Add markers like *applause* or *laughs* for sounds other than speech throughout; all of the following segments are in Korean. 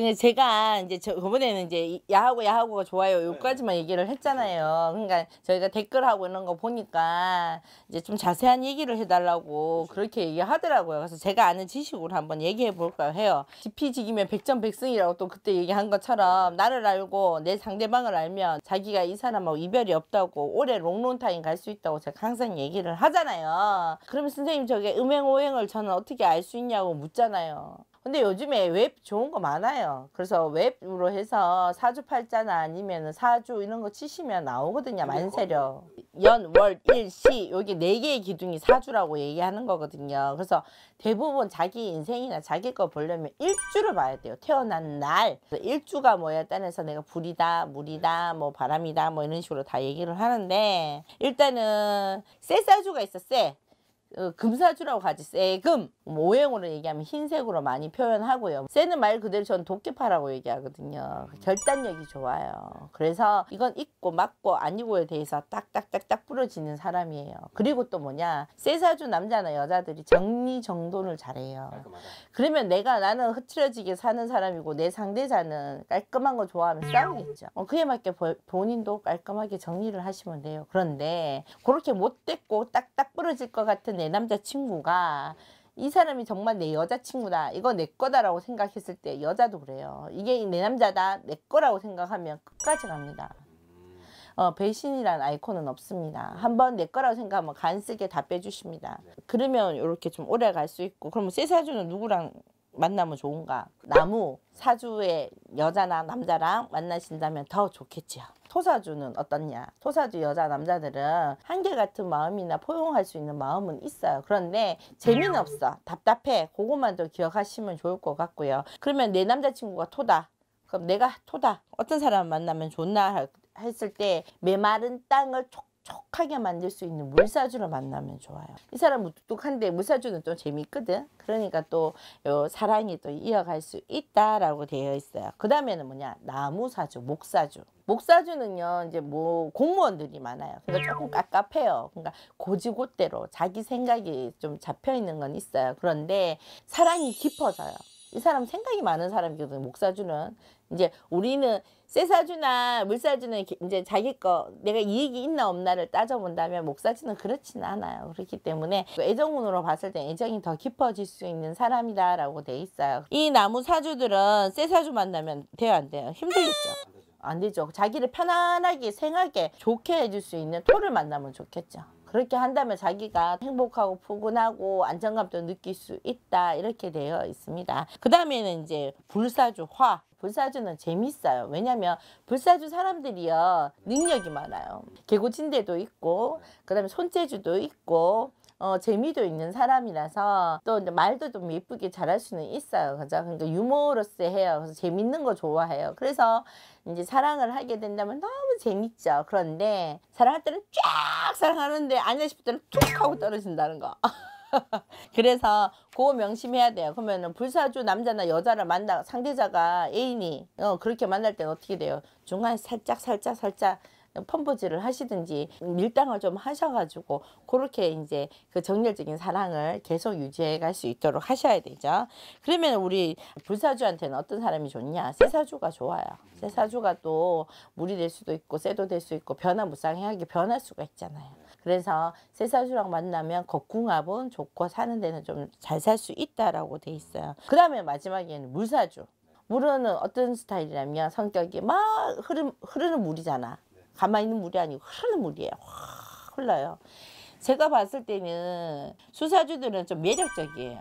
근데 제가 이제 저번에는 이제 야하고 야하고가 좋아요 네. 요까지만 얘기를 했잖아요. 그러니까 저희가 댓글하고 이런 거 보니까 이제 좀 자세한 얘기를 해달라고 그렇게 얘기하더라고요. 그래서 제가 아는 지식으로 한번 얘기해 볼까 해요. 지피지기면 백전백승이라고 또 그때 얘기한 것처럼 나를 알고 내 상대방을 알면 자기가 이 사람하고 이별이 없다고 오래 롱런타임 갈 수 있다고 제가 항상 얘기를 하잖아요. 그럼 선생님 저게 음행오행을 저는 어떻게 알 수 있냐고 묻잖아요. 근데 요즘에 웹 좋은 거 많아요. 그래서 웹으로 해서 사주팔자나 아니면 사주 이런 거 치시면 나오거든요. 만세력. 연, 월, 일, 시 여기 네 개의 기둥이 사주라고 얘기하는 거거든요. 그래서 대부분 자기 인생이나 자기 거 보려면 일주를 봐야 돼요. 태어난 날. 일주가 뭐야? 딴에서 내가 불이다, 물이다, 뭐 바람이다 뭐 이런 식으로 다 얘기를 하는데 일단은 쇠사주가 있어 쇠. 어, 금사주라고 하지 세금 오행으로 얘기하면 흰색으로 많이 표현하고요 세는 말 그대로 전 도깨파라고 얘기하거든요 음. 결단력이 좋아요 그래서 이건 입고 맞고 아니고에 대해서 딱딱딱딱 부러지는 사람이에요 그리고 또 뭐냐 세사주 남자나 여자들이 정리정돈을 잘해요 깔끔하다. 그러면 내가 나는 흐트러지게 사는 사람이고 내 상대자는 깔끔한 거 좋아하면 싸우겠죠 어, 그에 맞게 보, 본인도 깔끔하게 정리를 하시면 돼요 그런데 그렇게 못됐고 딱딱 부러질 것 같은 내 남자친구가 이 사람이 정말 내 여자친구다 이거 내 거다라고 생각했을 때 여자도 그래요 이게 내 남자다 내 거라고 생각하면 끝까지 갑니다 어, 배신이란 아이콘은 없습니다 한번 내 거라고 생각하면 간쓰게 다 빼주십니다 그러면 이렇게 좀 오래 갈 수 있고 그러면 세사주는 누구랑 만나면 좋은가 나무 사주의 여자나 남자랑 만나신다면 더 좋겠지요 토사주는 어떻냐 토사주 여자 남자들은 한결 같은 마음이나 포용할 수 있는 마음은 있어요 그런데 재미는 음. 없어 답답해 그것만 좀 기억하시면 좋을 것 같고요 그러면 내 남자친구가 토다 그럼 내가 토다 어떤 사람 만나면 좋나 했을 때 메마른 땅을 촉 촉하게 촉 만들 수 있는 물사주를 만나면 좋아요. 이 사람 무뚝뚝한데 물사주는 또재밌거든 그러니까 또 사랑이 또 이어갈 수 있다라고 되어 있어요. 그 다음에는 뭐냐 나무사주, 목사주. 목사주는요 이제 뭐 공무원들이 많아요. 그러니까 조금 깝깝해요. 그러니까 고지고대로 자기 생각이 좀 잡혀 있는 건 있어요. 그런데 사랑이 깊어져요. 이 사람 생각이 많은 사람이거든 목사주는 이제 우리는 세사주나 물사주는 이제 자기 거 내가 이익이 있나 없나를 따져본다면 목사주는 그렇지는 않아요 그렇기 때문에 그 애정운으로 봤을 때 애정이 더 깊어질 수 있는 사람이다 라고 돼 있어요 이 나무 사주들은 세사주 만나면 돼요 안 돼요 힘들겠죠 안 되죠 자기를 편안하게 생하게 좋게 해줄 수 있는 토를 만나면 좋겠죠 그렇게 한다면 자기가 행복하고 포근하고 안정감도 느낄 수 있다 이렇게 되어 있습니다. 그 다음에는 이제 불사주 화 불사주는 재밌어요. 왜냐면 불사주 사람들이요 능력이 많아요. 개구진대도 있고 그다음에 손재주도 있고 어, 재미도 있는 사람이라서 또 말도 좀 예쁘게 잘할 수는 있어요. 그죠? 그러니까 유머러스해요. 그래서 재밌는 거 좋아해요. 그래서 이제 사랑을 하게 된다면 너무 재밌죠. 그런데 사랑할 때는 쫙 사랑하는데 아니야 싶을 때는 툭 하고 떨어진다는 거. *laughs* 그래서 그거 명심해야 돼요. 그러면 불사주 남자나 여자를 만나 상대자가 애인이 어, 그렇게 만날 때는 어떻게 돼요? 중간에 살짝 살짝 살짝 펌프질을 하시든지 밀당을 좀 하셔가지고 그렇게 이제 그 정열적인 사랑을 계속 유지해 갈 수 있도록 하셔야 되죠. 그러면 우리 불사주한테는 어떤 사람이 좋냐? 세사주가 좋아요. 세사주가 또 물이 될 수도 있고 쇠도 될 수 있고 변화무쌍하게 변할 수가 있잖아요. 그래서 세사주랑 만나면 겉궁합은 좋고 사는 데는 좀 잘 살 수 있다라고 돼 있어요. 그 다음에 마지막에는 물사주. 물은 어떤 스타일이라면 성격이 막 흐름, 흐르는 물이잖아. 가만히 있는 물이 아니고 흐르는 물이에요. 확 흘러요. 제가 봤을 때는 수사주들은 좀 매력적이에요.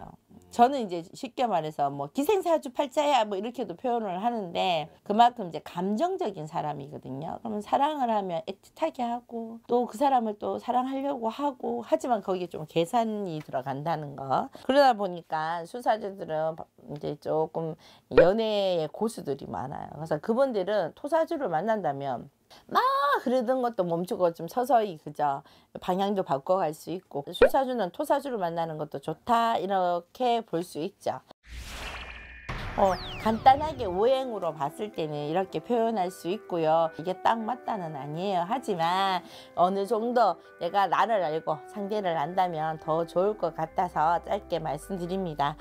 저는 이제 쉽게 말해서 뭐 기생사주 팔자야 뭐 이렇게도 표현을 하는데 그만큼 이제 감정적인 사람이거든요. 그러면 사랑을 하면 애틋하게 하고 또 그 사람을 또 사랑하려고 하고 하지만 거기에 좀 계산이 들어간다는 거. 그러다 보니까 수사주들은 이제 조금 연애의 고수들이 많아요. 그래서 그분들은 토사주를 만난다면 막 그러던 것도 멈추고 좀 서서히 그저 방향도 바꿔갈 수 있고 술사주는 토사주를 만나는 것도 좋다 이렇게 볼 수 있죠. 어, 간단하게 오행으로 봤을 때는 이렇게 표현할 수 있고요. 이게 딱 맞다는 아니에요. 하지만 어느 정도 내가 나를 알고 상대를 안다면 더 좋을 것 같아서 짧게 말씀드립니다.